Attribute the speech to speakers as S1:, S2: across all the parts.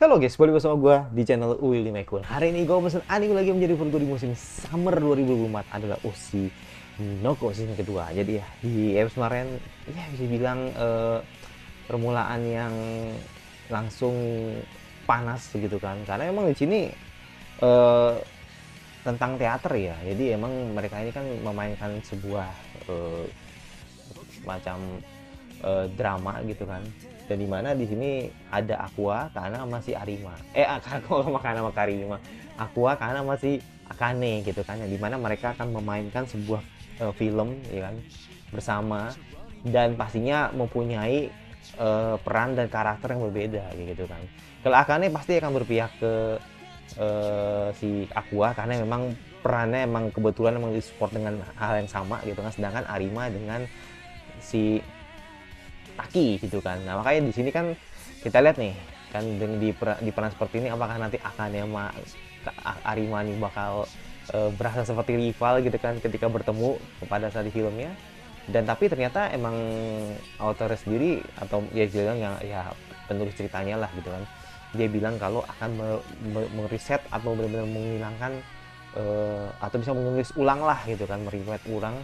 S1: Halo guys, balik bersama gue di channel Willy Michael. Hari ini gue pesen anime lagi menjadi favorit di musim summer 2024 adalah OC Noko season kedua. Jadi ya di episode kemarin ya bisa bilang uh, eh, permulaan yang langsung panas gitu kan. Karena emang di sini uh, tentang teater ya. Jadi emang mereka ini kan memainkan sebuah uh, eh, macam uh, drama gitu kan dan di mana di sini ada Aqua karena masih Arima eh Aqua makan sama Karima Aqua karena masih Akane gitu kan yang dimana mereka akan memainkan sebuah uh, film ya kan bersama dan pastinya mempunyai uh, peran dan karakter yang berbeda gitu kan kalau Akane pasti akan berpihak ke uh, si Aqua karena memang perannya emang kebetulan emang disupport dengan hal yang sama gitu kan sedangkan Arima dengan si kaki gitu kan nah makanya di sini kan kita lihat nih kan di per, di peran seperti ini apakah nanti akan ya ma Arima nih bakal e, eh, berasa seperti rival gitu kan ketika bertemu pada saat di filmnya dan tapi ternyata emang author sendiri atau ya bilang yang ya penulis ceritanya lah gitu kan dia bilang kalau akan me, atau benar-benar menghilangkan uh, atau bisa menulis ulang lah gitu kan meriwayat ulang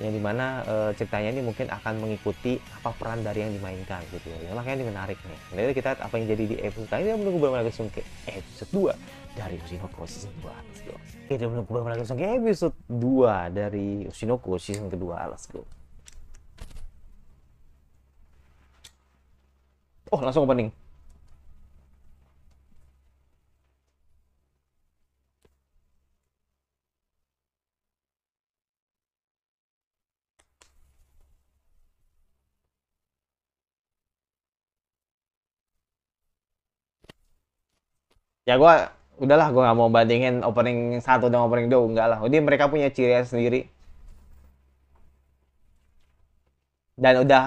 S1: yang dimana e, ceritanya ini mungkin akan mengikuti apa peran dari yang dimainkan gitu ya makanya ini menarik nih jadi nah, kita apa yang jadi di episode kali ini menunggu beberapa langsung ke episode 2 dari Yoshinoko season 2 let's go kita menunggu beberapa langsung ke episode 2 dari Yoshinoko season kedua let's go oh langsung opening ya gue udahlah gue nggak mau bandingin opening satu dan opening dua enggak lah jadi mereka punya ciri sendiri dan udah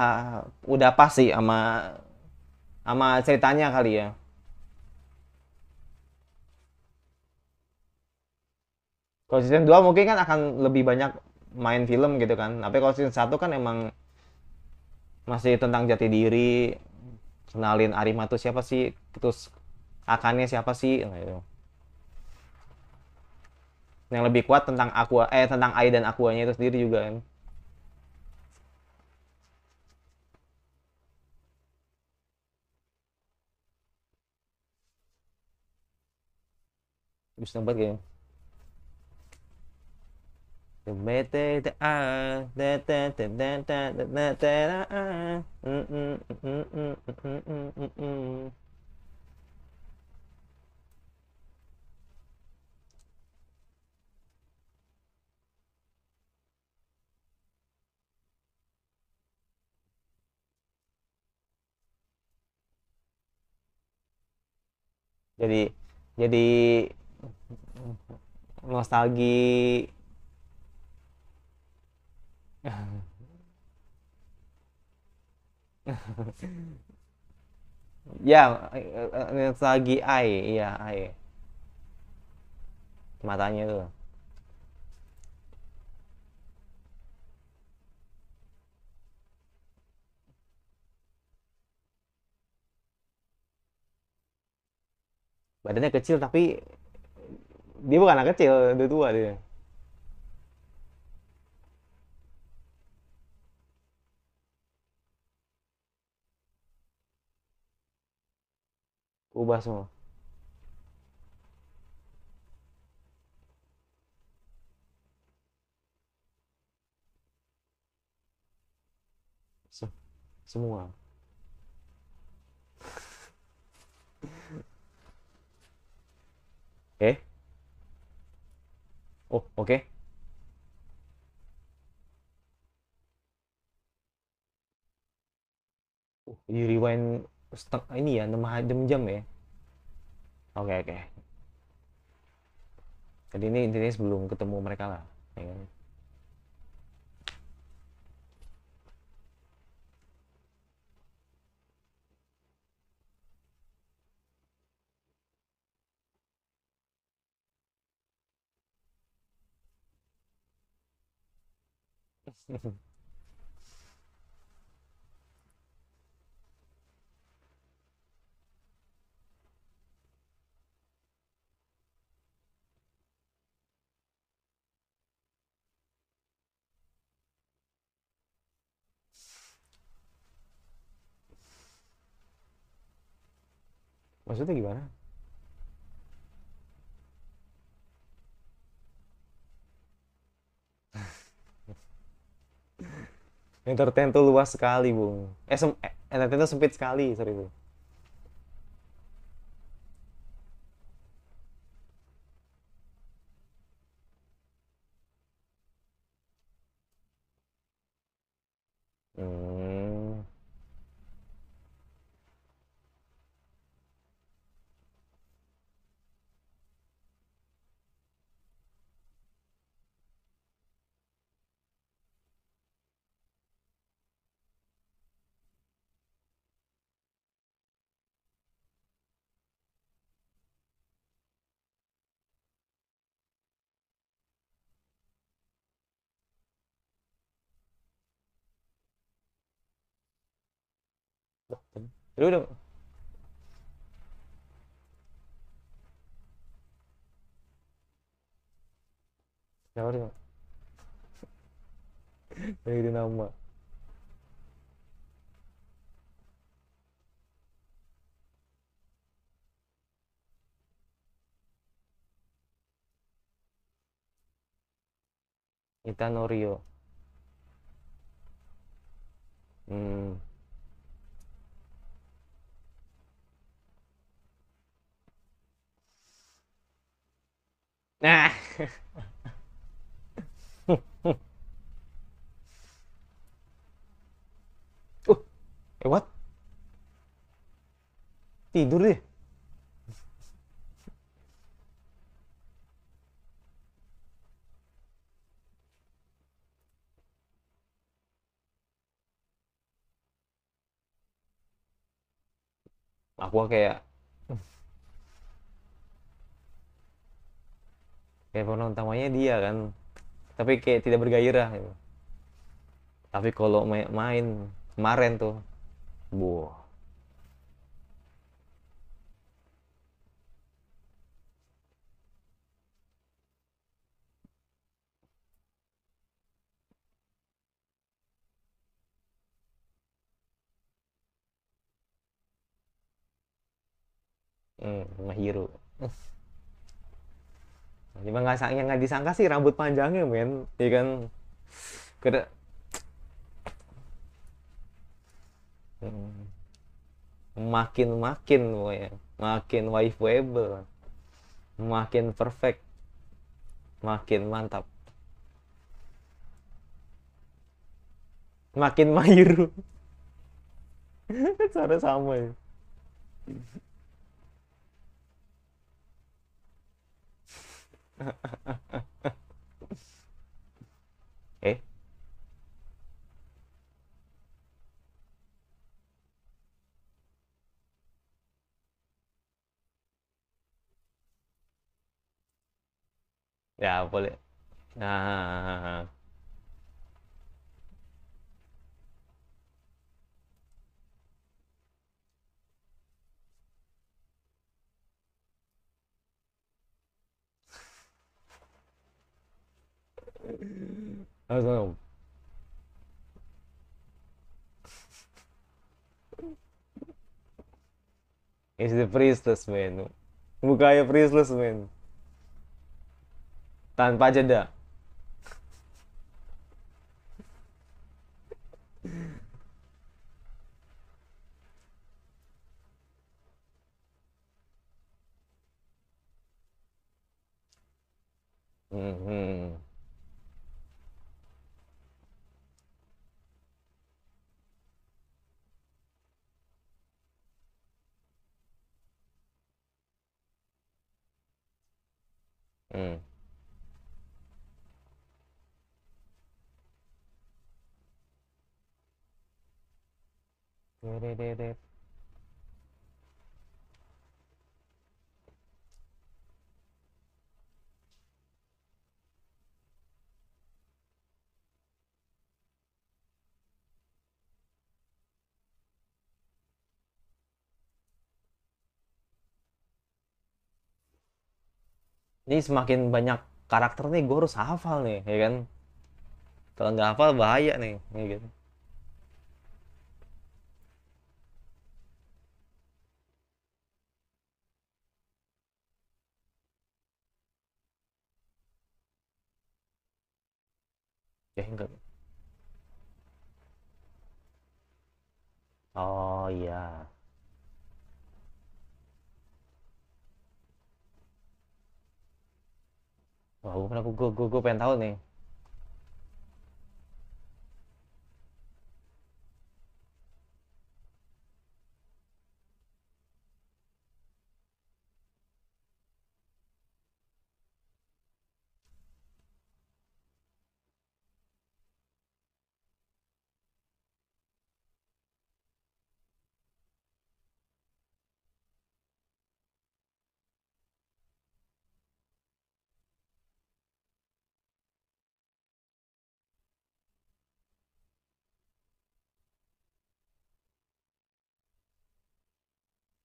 S1: udah pas sih sama sama ceritanya kali ya kalau season 2 mungkin kan akan lebih banyak main film gitu kan tapi kalau season 1 kan emang masih tentang jati diri kenalin Arima tuh siapa sih terus akannya siapa sih nah yang lebih kuat tentang aqua eh tentang air dan aquanya itu sendiri juga kan Bisa tempat kayaknya. mm jadi jadi nostalgia. ya nostalgia ai iya ai matanya tuh badannya kecil tapi dia bukan anak kecil udah tua dia ubah semua semua Oke. Okay. Oh, oke. Okay. Uh, di rewind stuck ini ya, 6 jam jam ya. Oke, okay, oke. Okay. Jadi ini intinya sebelum ketemu mereka lah, ya kan? Pues hmm te entertain tuh luas sekali bung eh, sem- eh, entertain tuh sempit sekali sorry bung Lu udah Siapa sih? Yang itu nama. Itanorio. Hmm. Nah. uh, eh what? Tidur deh. Aku kayak kayak pemeran utamanya dia kan tapi kayak tidak bergairah gitu. tapi kalau main, main kemarin tuh buah. Hmm, mahiru. Cuma nggak yang nggak disangka sih rambut panjangnya men, ya kan. Kira hmm. makin makin boy, makin wifeable, makin perfect makin mantap makin mahir cara sama ya 哎，呀，我嘞，啊啊啊啊！Also. Is the priestless man. Mukanya priestless man. Tanpa jeda. Mm-hmm. 嗯。对对对对。Ini semakin banyak karakter nih gue harus hafal nih, ya kan? Kalau nggak hafal bahaya nih, ya gitu. Ya enggak. Oh iya. Wah, gue pernah gue gue gue pengen tahu nih.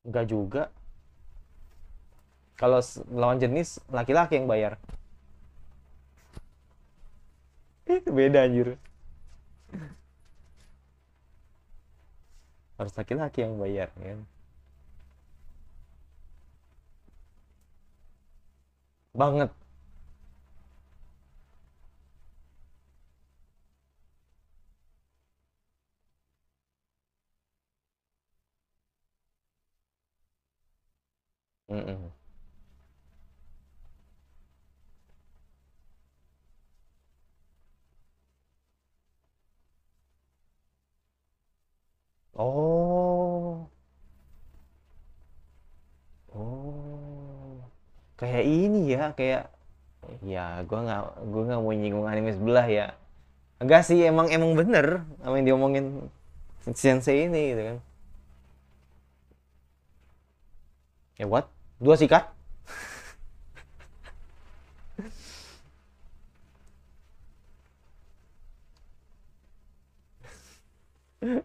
S1: Enggak juga. Kalau lawan jenis laki-laki yang bayar. Beda anjir. Harus laki-laki yang bayar kan. Banget mm, Oh. Oh. Kayak ini ya, kayak ya gua nggak gua nggak mau nyinggung anime sebelah ya. Enggak sih, emang emang bener apa yang diomongin sensei ini gitu kan. Ya what? Dua sikat.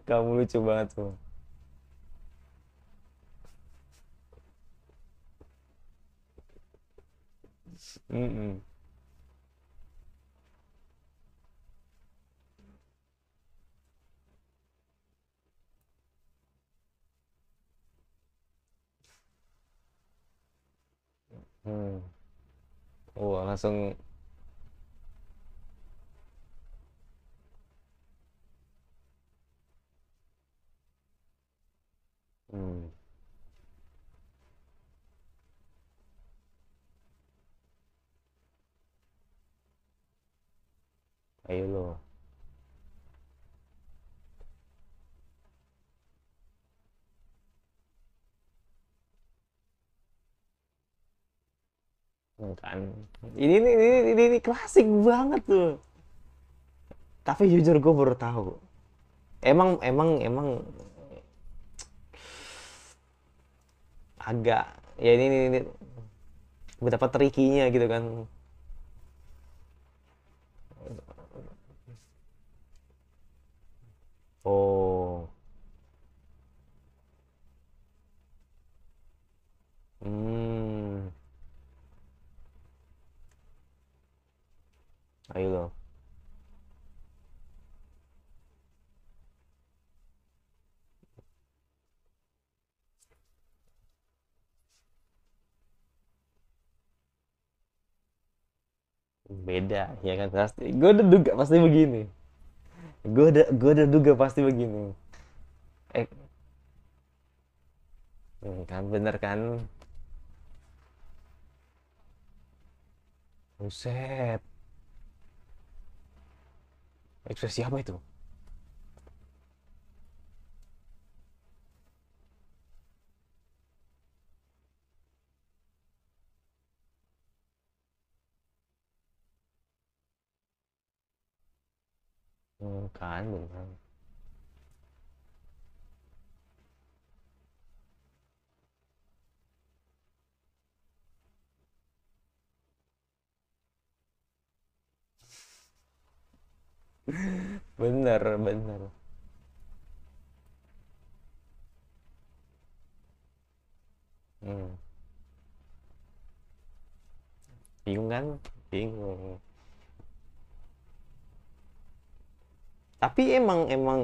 S1: Kamu lucu banget tuh. Mm -mm. Hmm. Wah, oh, langsung Hmm. Ayo loh. kan ini ini ini, ini, ini klasik banget tuh tapi jujur gue baru tahu emang emang emang agak ya ini, ini, ini betapa trikinya gitu kan oh hmm Ayo dong. beda ya kan pasti gue udah duga pasti begini gue udah gue udah duga pasti begini eh hmm, kan bener kan buset Ekspresi apa itu? Bukan, kan, bukan. bener bener hmm. bingung kan bingung tapi emang emang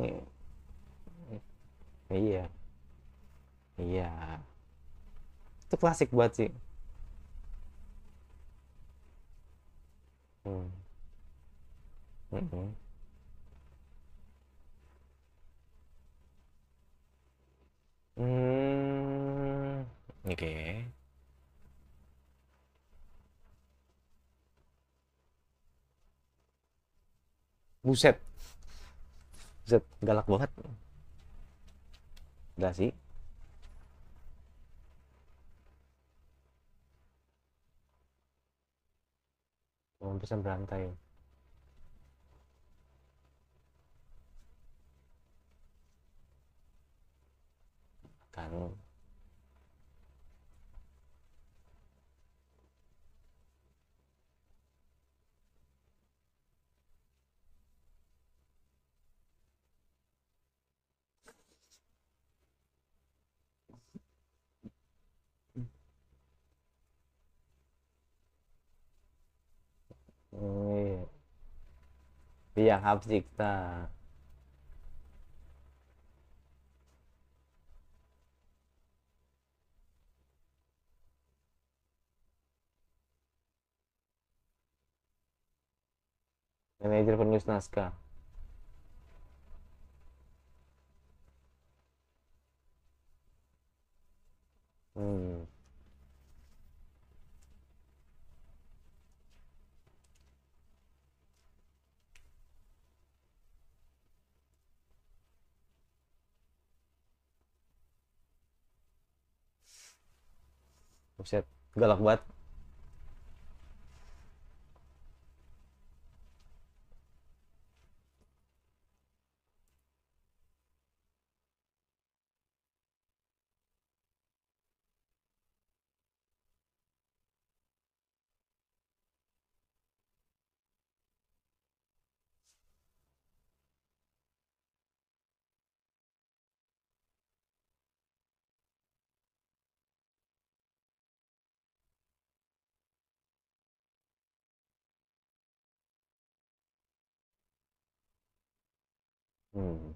S1: iya iya itu klasik buat sih hmm. Mm -hmm. Hmm, oke. Okay. Buset. Buset, galak banget. Udah sih. Mau bisa berantai. ั้งนเบียครับสิกตา manajer penulis naskah hmm. Buset, galak banget. 嗯。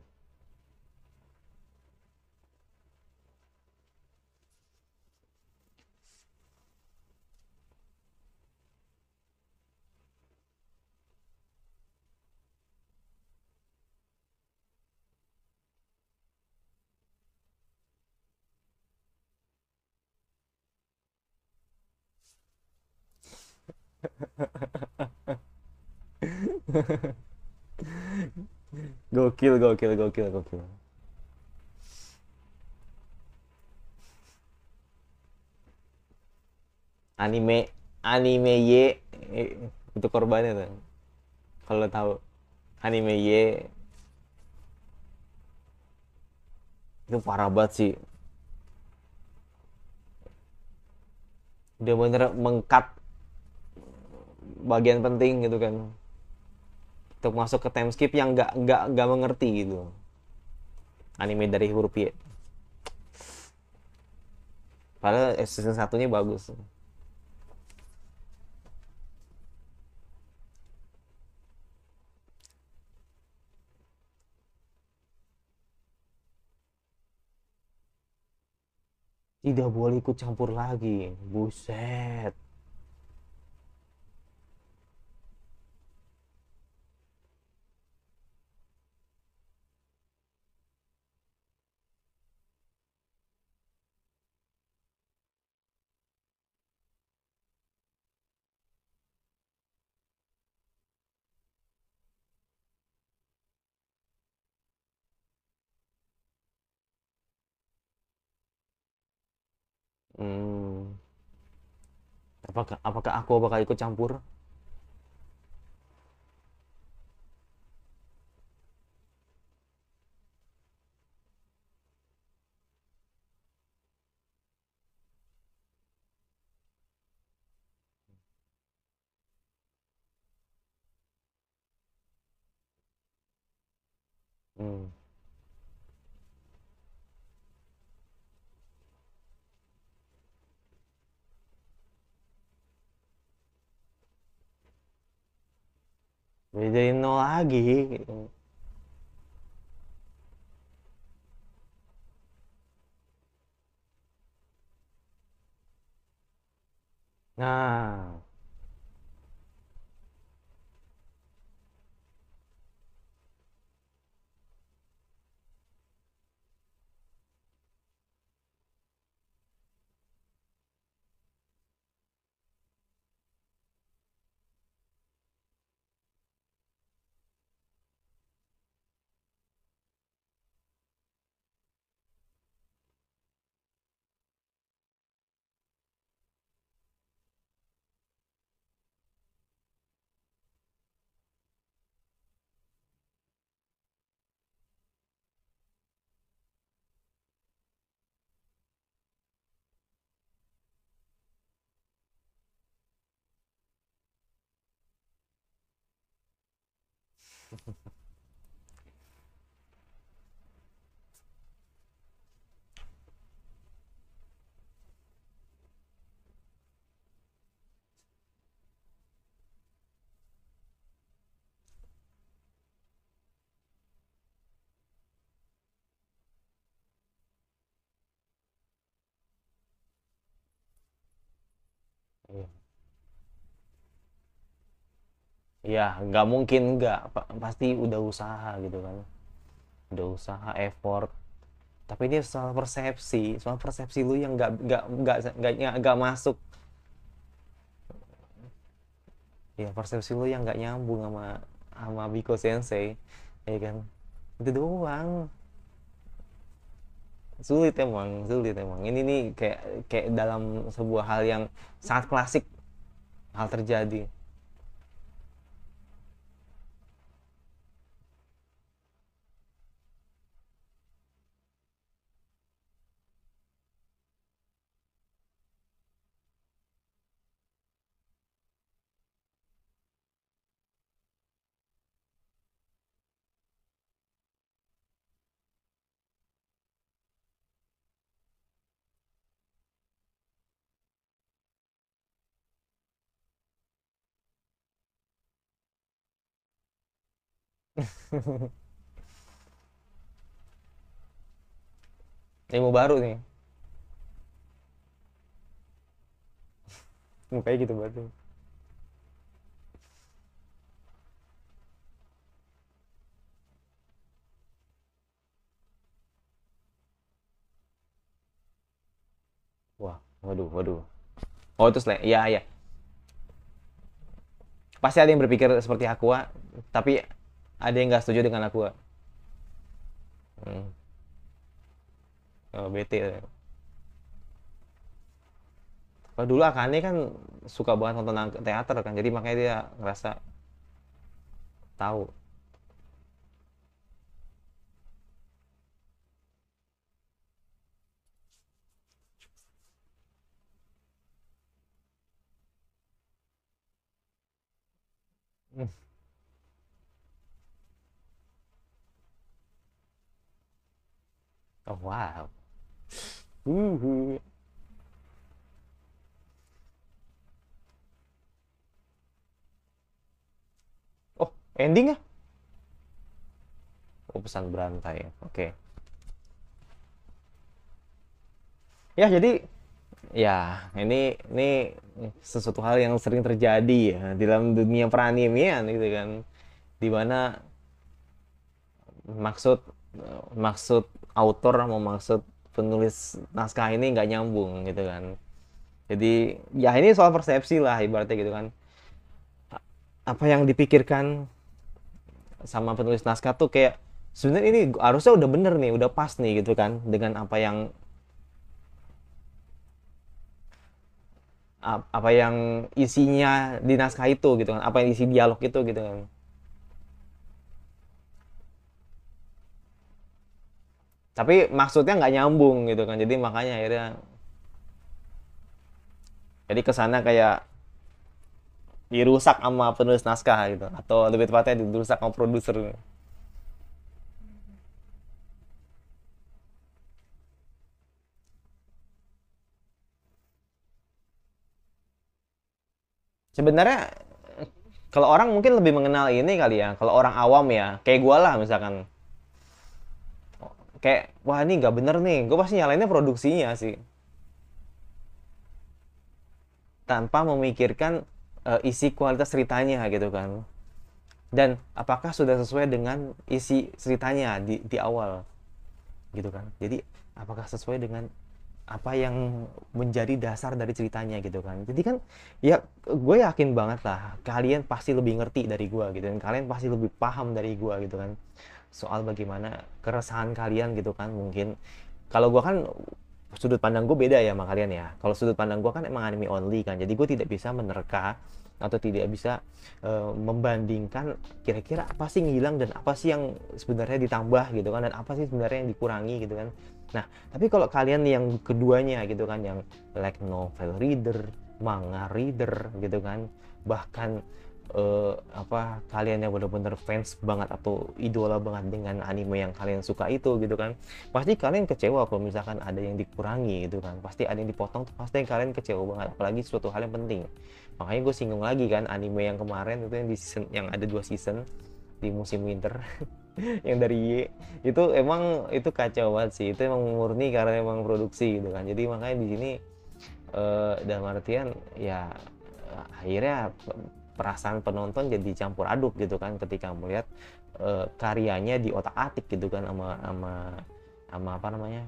S1: 哈哈哈哈哈！哈哈哈哈哈！Gokil, gokil, gokil, gokil. Anime, anime Y eh, itu korbannya tuh. Kalau tahu anime Y itu parah banget sih. Dia bener mengkat bagian penting gitu kan untuk gitu, masuk ke timeskip yang nggak nggak nggak mengerti gitu anime dari huruf Y padahal eh, season satunya bagus tidak boleh ikut campur lagi buset Hmm. Apakah apakah aku bakal ikut campur? Jadi nol lagi gitu. Nah, Mm-hmm. ya nggak mungkin nggak pasti udah usaha gitu kan udah usaha effort tapi ini soal persepsi soal persepsi lu yang nggak nggak nggak nggak masuk ya persepsi lu yang nggak nyambung sama sama Biko Sensei ya kan itu doang sulit emang sulit emang ini nih kayak kayak dalam sebuah hal yang sangat klasik hal terjadi ilmu baru nih mukanya gitu banget wah waduh waduh oh itu slang iya iya pasti ada yang berpikir seperti aku tapi ada yang nggak setuju dengan aku hmm. oh, bete ya. kalau dulu Akane kan suka banget nonton teater kan jadi makanya dia ngerasa tahu Oh wow. Oh, ending ya? Oh, pesan berantai. Ya. Oke. Okay. Ya, jadi ya ini ini sesuatu hal yang sering terjadi ya di dalam dunia peranimian gitu kan. Di mana maksud maksud autor mau maksud penulis naskah ini nggak nyambung gitu kan jadi ya ini soal persepsi lah ibaratnya gitu kan apa yang dipikirkan sama penulis naskah tuh kayak sebenarnya ini harusnya udah bener nih udah pas nih gitu kan dengan apa yang apa yang isinya di naskah itu gitu kan apa yang isi dialog itu gitu kan tapi maksudnya nggak nyambung gitu kan jadi makanya akhirnya jadi kesana kayak dirusak sama penulis naskah gitu atau lebih tepatnya dirusak sama produser sebenarnya kalau orang mungkin lebih mengenal ini kali ya kalau orang awam ya kayak gue lah misalkan kayak wah ini nggak bener nih gue pasti nyalainnya produksinya sih tanpa memikirkan uh, isi kualitas ceritanya gitu kan dan apakah sudah sesuai dengan isi ceritanya di, di awal gitu kan jadi apakah sesuai dengan apa yang menjadi dasar dari ceritanya gitu kan jadi kan ya gue yakin banget lah kalian pasti lebih ngerti dari gue gitu dan kalian pasti lebih paham dari gue gitu kan soal bagaimana keresahan kalian gitu kan mungkin kalau gue kan sudut pandang gue beda ya sama kalian ya kalau sudut pandang gue kan emang anime only kan jadi gue tidak bisa menerka atau tidak bisa uh, membandingkan kira-kira apa sih yang hilang dan apa sih yang sebenarnya ditambah gitu kan dan apa sih sebenarnya yang dikurangi gitu kan nah tapi kalau kalian yang keduanya gitu kan yang like novel reader manga reader gitu kan bahkan uh, apa kalian yang benar-benar fans banget atau idola banget dengan anime yang kalian suka itu gitu kan pasti kalian kecewa kalau misalkan ada yang dikurangi gitu kan pasti ada yang dipotong pasti kalian kecewa banget apalagi suatu hal yang penting makanya gue singgung lagi kan anime yang kemarin itu yang di season yang ada dua season di musim winter yang dari Y itu emang itu kacau banget sih itu emang murni karena emang produksi gitu kan jadi makanya di sini uh, dalam artian ya akhirnya perasaan penonton jadi campur aduk gitu kan ketika melihat uh, karyanya di otak atik gitu kan sama sama sama apa namanya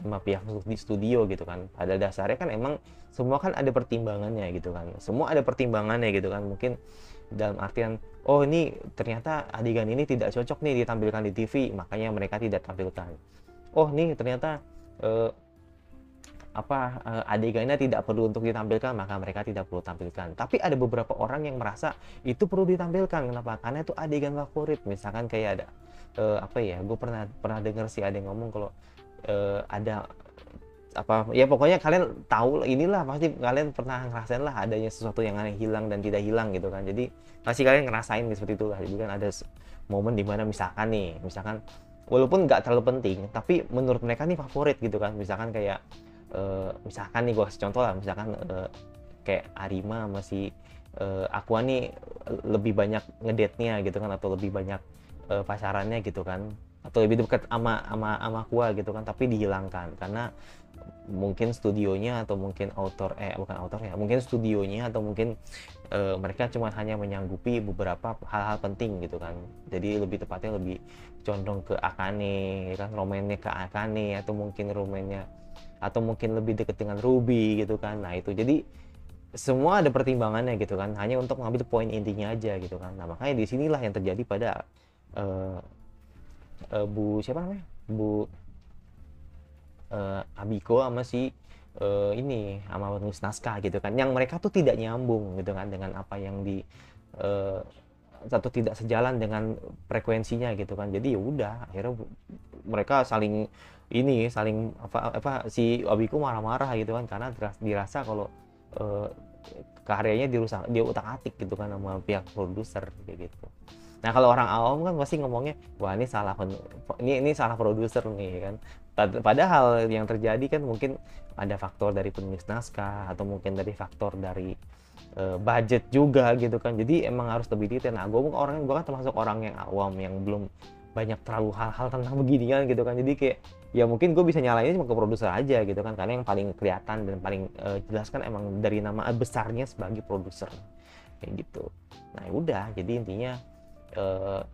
S1: sama pihak di studio gitu kan pada dasarnya kan emang semua kan ada pertimbangannya gitu kan semua ada pertimbangannya gitu kan mungkin dalam artian oh ini ternyata adegan ini tidak cocok nih ditampilkan di TV makanya mereka tidak tampilkan oh nih ternyata eh, apa eh, adegannya tidak perlu untuk ditampilkan maka mereka tidak perlu tampilkan tapi ada beberapa orang yang merasa itu perlu ditampilkan kenapa karena itu adegan favorit misalkan kayak ada uh, apa ya gue pernah pernah dengar sih ada yang ngomong kalau uh, ada apa ya pokoknya kalian tahu inilah pasti kalian pernah ngerasain lah adanya sesuatu yang aneh hilang dan tidak hilang gitu kan jadi pasti kalian ngerasain seperti itu lah jadi kan ada momen dimana misalkan nih misalkan walaupun nggak terlalu penting tapi menurut mereka nih favorit gitu kan misalkan kayak uh, misalkan nih gue kasih contoh lah misalkan uh, kayak Arima masih uh, eh, aku nih lebih banyak ngedate-nya gitu kan atau lebih banyak uh, pacarannya gitu kan atau lebih dekat sama sama sama Aqua gitu kan tapi dihilangkan karena mungkin studionya atau mungkin author eh bukan author ya mungkin studionya atau mungkin uh, mereka cuma hanya menyanggupi beberapa hal-hal penting gitu kan jadi lebih tepatnya lebih condong ke Akane ya kan romannya ke Akane atau mungkin romannya atau mungkin lebih dekat dengan Ruby gitu kan nah itu jadi semua ada pertimbangannya gitu kan hanya untuk mengambil poin intinya aja gitu kan nah makanya disinilah yang terjadi pada uh, uh, Bu siapa namanya Bu uh, Abiko sama si uh, ini sama penulis naskah gitu kan yang mereka tuh tidak nyambung gitu kan dengan apa yang di uh, atau tidak sejalan dengan frekuensinya gitu kan jadi ya udah akhirnya mereka saling ini saling apa apa si abiku marah-marah gitu kan karena dirasa kalau eh, karyanya dirusak dia utak atik gitu kan sama pihak produser kayak gitu nah kalau orang awam kan pasti ngomongnya wah ini salah ini ini salah produser nih kan padahal yang terjadi kan mungkin ada faktor dari penulis naskah atau mungkin dari faktor dari Eh, budget juga gitu kan jadi emang harus lebih detail nah gue orang gue kan termasuk orang yang awam yang belum banyak terlalu hal-hal tentang beginian gitu kan jadi kayak ya mungkin gue bisa nyalainnya cuma ke produser aja gitu kan karena yang paling kelihatan dan paling uh, jelas kan emang dari nama besarnya sebagai produser kayak gitu nah ya udah jadi intinya uh,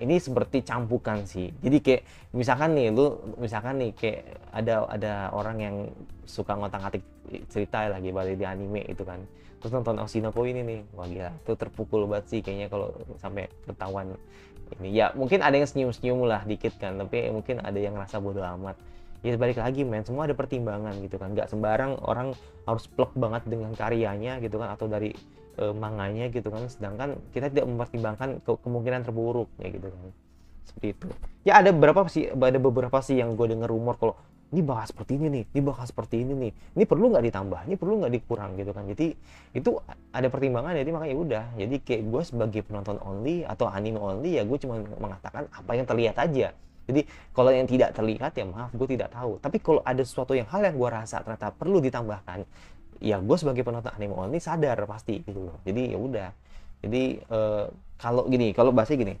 S1: ini seperti campukan sih jadi kayak misalkan nih lu misalkan nih kayak ada ada orang yang suka ngotak atik cerita ya, lagi balik di anime itu kan terus nonton Oshinoko ini nih wah gila itu terpukul banget sih kayaknya kalau sampai ketahuan ini ya mungkin ada yang senyum senyum lah dikit kan tapi mungkin ada yang ngerasa bodoh amat ya balik lagi men semua ada pertimbangan gitu kan nggak sembarang orang harus plek banget dengan karyanya gitu kan atau dari e, manganya gitu kan sedangkan kita tidak mempertimbangkan ke kemungkinan terburuk ya gitu kan seperti itu ya ada beberapa sih ada beberapa sih yang gue denger rumor kalau ini bakal seperti ini nih, ini bakal seperti ini nih, ini perlu nggak ditambah, ini perlu nggak dikurang gitu kan. Jadi itu ada pertimbangan, jadi makanya ya udah. Jadi kayak gue sebagai penonton only atau anime only ya gue cuma mengatakan apa yang terlihat aja. Jadi kalau yang tidak terlihat ya maaf gue tidak tahu. Tapi kalau ada sesuatu yang hal yang gue rasa ternyata perlu ditambahkan, ya gue sebagai penonton anime ini sadar pasti gitu loh jadi ya udah jadi uh, kalau gini kalau bahasnya gini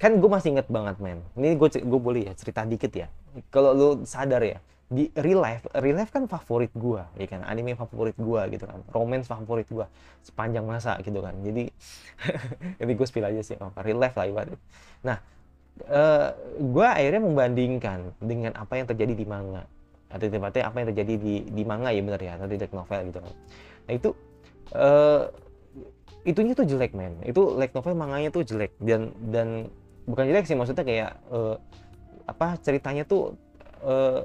S1: kan gue masih inget banget men ini gue gue boleh ya cerita dikit ya kalau lu sadar ya di real life real life kan favorit gue, ya kan anime favorit gue gitu kan romance favorit gue, sepanjang masa gitu kan jadi jadi gue spill aja sih apa real life lah ibarat nah uh, eh, gue akhirnya membandingkan dengan apa yang terjadi di manga atau tepatnya apa yang terjadi di di manga ya benar ya atau di light novel gitu kan nah itu uh, itunya tuh jelek men itu light novel manganya tuh jelek dan dan bukan jelek sih maksudnya kayak uh, apa ceritanya tuh uh,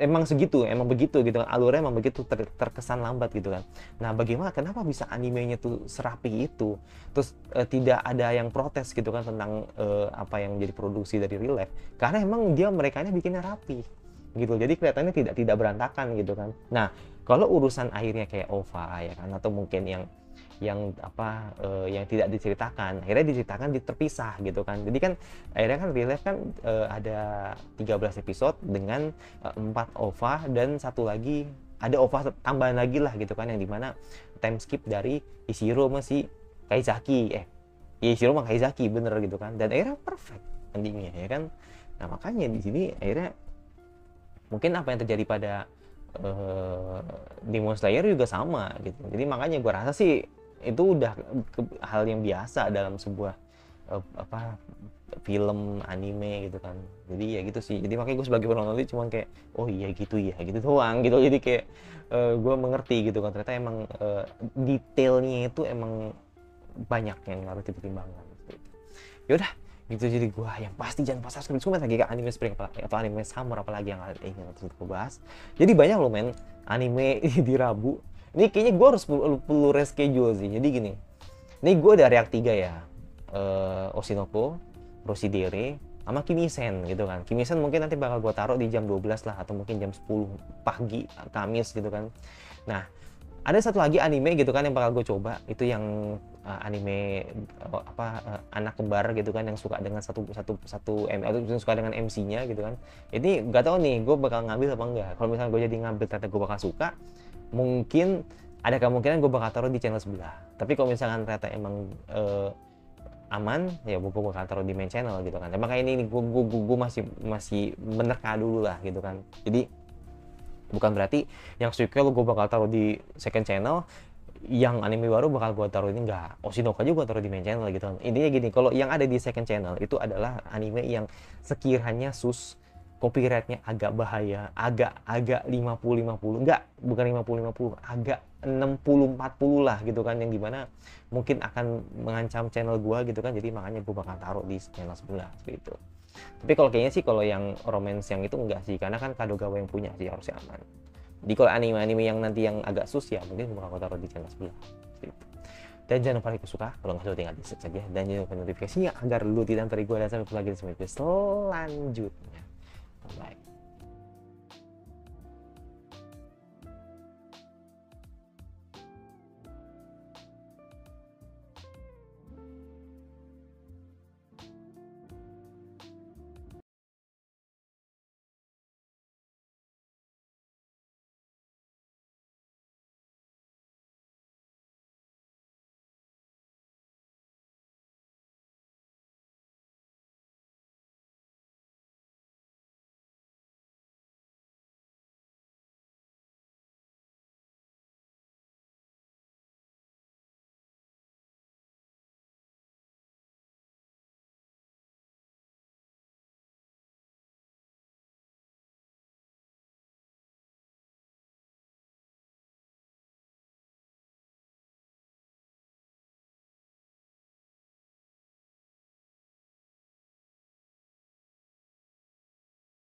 S1: emang segitu emang begitu gitu kan alurnya emang begitu ter, terkesan lambat gitu kan nah bagaimana kenapa bisa animenya tuh serapi itu terus uh, tidak ada yang protes gitu kan tentang uh, apa yang jadi produksi dari real life karena emang dia mereka ini bikinnya rapi gitu jadi kelihatannya tidak tidak berantakan gitu kan nah kalau urusan akhirnya kayak OVA ya kan atau mungkin yang yang apa uh, yang tidak diceritakan akhirnya diceritakan terpisah gitu kan jadi kan akhirnya kan relief kan uh, ada 13 episode dengan eh, empat uh, OVA dan satu lagi ada OVA tambahan lagi lah gitu kan yang dimana time skip dari Ishiro masih Kaizaki eh ya Ishiro sama Kaizaki bener gitu kan dan akhirnya perfect endingnya ya kan nah makanya di sini akhirnya mungkin apa yang terjadi pada uh, Demon Slayer juga sama gitu jadi makanya gue rasa sih itu udah hal yang biasa dalam sebuah uh, apa film anime gitu kan jadi ya gitu sih jadi makanya gue sebagai penonton itu cuma kayak oh iya gitu ya gitu doang gitu jadi kayak uh, eh, gue mengerti gitu kan ternyata emang uh, detailnya itu emang banyak yang harus dipertimbangkan gitu. yaudah gitu jadi gua yang pasti jangan pas subscribe cuma lagi ke anime spring apalagi, atau anime summer apalagi yang ingin untuk gue bahas jadi banyak loh men anime di Rabu ini kayaknya gua harus perlu, perlu reschedule sih jadi gini ini gua ada reak 3 ya uh, Oshinoko Rosidere sama Kimi Sen gitu kan Kimi Sen mungkin nanti bakal gua taruh di jam 12 lah atau mungkin jam 10 pagi Kamis gitu kan nah ada satu lagi anime gitu kan yang bakal gue coba itu yang uh, anime uh, apa uh, anak kembar gitu kan yang suka dengan satu satu satu M atau suka dengan MC-nya gitu kan. Jadi nggak tahu nih gue bakal ngambil apa enggak. Kalau misalnya gue jadi ngambil ternyata gue bakal suka, mungkin ada kemungkinan gue bakal taruh di channel sebelah. Tapi kalau misalkan ternyata emang uh, aman, ya gue bakal taruh di main channel gitu kan. emang makanya ini, ini gue, gue, gue, gue masih masih menerka dulu lah gitu kan. Jadi bukan berarti yang suka lu gue bakal taruh di second channel yang anime baru bakal gue taruh ini enggak Oshinoka juga gue taruh di main channel gitu intinya gini kalau yang ada di second channel itu adalah anime yang sekiranya sus copyrightnya agak bahaya agak agak 50-50 enggak bukan 50-50 agak 60-40 lah gitu kan yang dimana mungkin akan mengancam channel gua gitu kan jadi makanya gua bakal taruh di channel sebelah gitu tapi kalau kayaknya sih kalau yang romance yang itu enggak sih karena kan kado Kadogawa yang punya sih harusnya aman di kalau anime-anime yang nanti yang agak sus ya mungkin bakal aku taruh di channel sebelah. Dan jangan lupa like suka, kalau nggak suka tinggal di set saja dan jangan lupa notifikasinya agar lu tidak terigu ada dan sampai lagi di video selanjutnya. Bye.